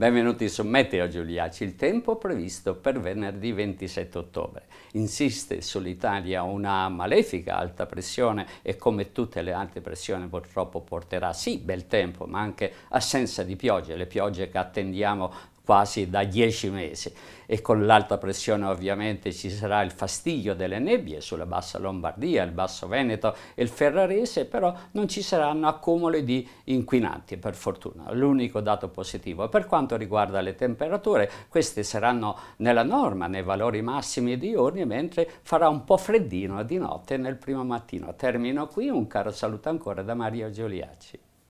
Benvenuti su Meteo Giuliaci, il tempo previsto per venerdì 27 ottobre. Insiste sull'Italia una malefica alta pressione e come tutte le altre pressioni purtroppo porterà sì bel tempo ma anche assenza di piogge, le piogge che attendiamo quasi da 10 mesi e con l'alta pressione ovviamente ci sarà il fastidio delle nebbie sulla bassa Lombardia, il basso Veneto e il Ferrarese, però non ci saranno accumuli di inquinanti per fortuna, l'unico dato positivo. Per quanto riguarda le temperature, queste saranno nella norma, nei valori massimi diurni, mentre farà un po' freddino di notte nel primo mattino. Termino qui, un caro saluto ancora da Mario Giuliacci.